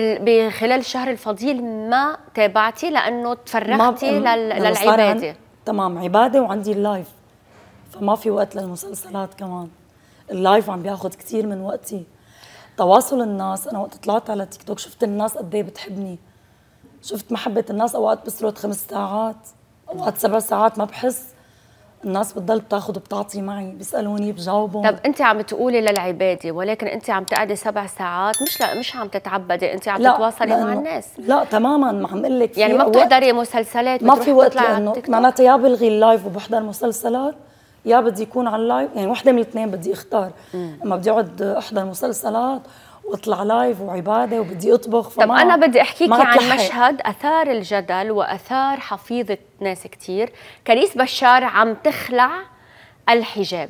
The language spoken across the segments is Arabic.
بخلال الشهر الفضيل ما تابعتي لانه تفرغتي للعباده تمام عباده وعندي اللايف فما في وقت للمسلسلات كمان اللايف عم بياخذ كثير من وقتي تواصل الناس انا وقت طلعت على تيك توك شفت الناس قد ايه بتحبني شفت محبه الناس اوقات بسرد خمس ساعات اوقات سبع ساعات ما بحس الناس بتضل بتاخذ وبتعطي معي بيسالوني بجاوبهم طب انت عم تقولي للعباده ولكن انت عم تقعدي سبع ساعات مش لا مش عم تتعبدي انت عم لا تتواصلي مع الناس لا تماما ما عم اقول لك يعني ما بتحضري مسلسلات ما في وقت لانه معناتها يا بلغي اللايف وبحضر مسلسلات يا بدي يكون على اللايف يعني وحده من الاثنين بدي اختار اما بدي اقعد احضر مسلسلات واطلع لايف وعباده وبدي اطبخ فما طب انا بدي احكيك عن مشهد اثار الجدل واثار حفيظه ناس كثير كريس بشار عم تخلع الحجاب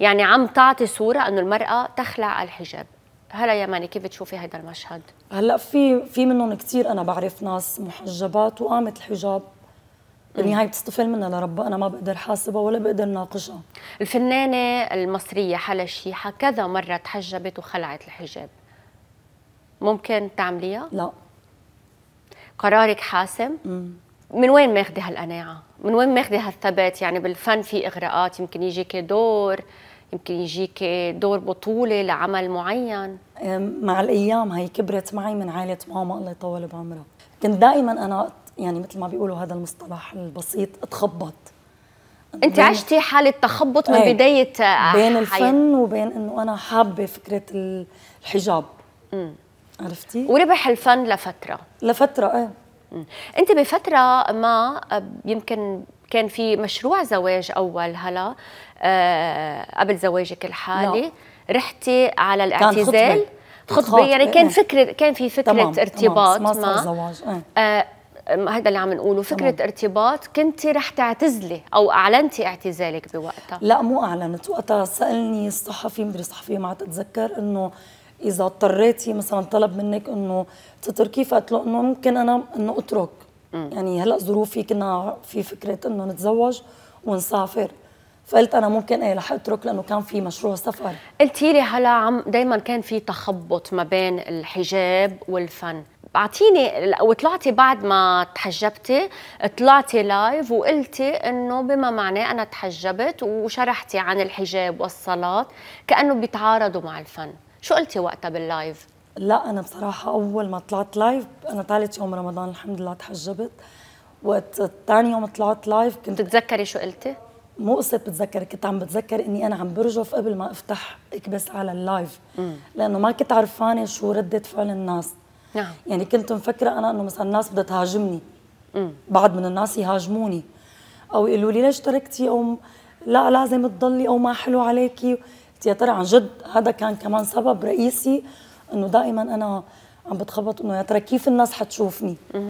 يعني عم تعطي صوره انه المراه تخلع الحجاب هلا يا ماني كيف بتشوفي هذا المشهد هلا في في منهم كثير انا بعرف ناس محجبات وقامت الحجاب بالنهايه بتستفل منها لربها انا ما بقدر حاسبها ولا بقدر ناقشها الفنانه المصريه حلا شيحه كذا مره تحجبت وخلعت الحجاب ممكن تعمليها؟ لا قرارك حاسم؟ مم. من وين ماخذه هالقناعه؟ من وين ماخذه هالثبات؟ يعني بالفن في اغراءات يمكن يجيك دور يمكن يجيك دور بطوله لعمل معين مع الايام هي كبرت معي من عائله ماما الله يطول بعمرها كنت دائما انا يعني مثل ما بيقولوا هذا المصطلح البسيط اتخبط انت عشتي حاله تخبط من ايه بدايه بين الفن حياتي. وبين انه انا حابه فكره الحجاب م. عرفتي وربح الفن لفتره لفتره ايه انت بفتره ما آه، يمكن كان في مشروع زواج اول هلا آه قبل زواجك الحالي لا. رحتي على الاعتزال خطبة. يعني كان آه. فكره كان في فكره تمام. ارتباط تمام. ما زواج آه. ما هذا اللي عم نقوله فكره تمام. ارتباط كنت رح تعتزلي او اعلنتي اعتزالك بوقتها لا مو اعلنت وقتها سالني الصحفي مدري صحفي ما عاد اتذكر انه اذا اضطريتي مثلا طلب منك انه تتركيه فقلت له انه ممكن انا انه اترك م. يعني هلا ظروفي كنا في فكره انه نتزوج ونسافر فقلت انا ممكن ايه رح اترك لانه كان في مشروع سفر قلتي لي هلا عم دائما كان في تخبط ما بين الحجاب والفن اعطيني وطلعتي بعد ما تحجبتي طلعتي لايف وقلتي انه بما معناه انا تحجبت وشرحتي عن الحجاب والصلاه كانه بيتعارضوا مع الفن شو قلتي وقتها باللايف؟ لا أنا بصراحة أول ما طلعت لايف أنا ثالث يوم رمضان الحمد لله تحجبت وقت ثاني يوم طلعت لايف كنت بتتذكري شو قلتي؟ مو قصة بتذكر كنت عم بتذكر اني انا عم برجف قبل ما افتح اكبس على اللايف مم. لانه ما كنت عرفانه شو ردة فعل الناس نعم يعني كنت مفكرة انا انه مثلا الناس بدها تهاجمني بعض من الناس يهاجموني او يقولوا لي ليش تركتي او لا لازم تضلي او ما حلو عليكي يا ترى عن جد هذا كان كمان سبب رئيسي انه دائما انا عم بتخبط انه يا ترى كيف الناس حتشوفني